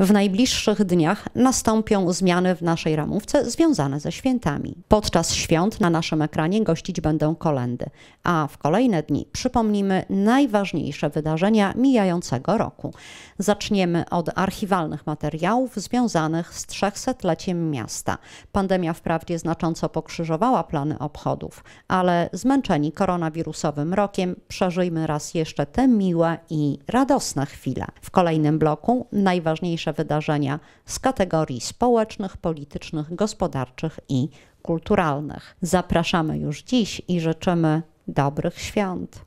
W najbliższych dniach nastąpią zmiany w naszej ramówce związane ze świętami. Podczas świąt na naszym ekranie gościć będą kolendy, a w kolejne dni przypomnimy najważniejsze wydarzenia mijającego roku. Zaczniemy od archiwalnych materiałów związanych z 300 300-leciem miasta. Pandemia wprawdzie znacząco pokrzyżowała plany obchodów, ale zmęczeni koronawirusowym rokiem przeżyjmy raz jeszcze te miłe i radosne chwile. W kolejnym bloku najważniejsze najważniejsze wydarzenia z kategorii społecznych, politycznych, gospodarczych i kulturalnych. Zapraszamy już dziś i życzymy dobrych świąt.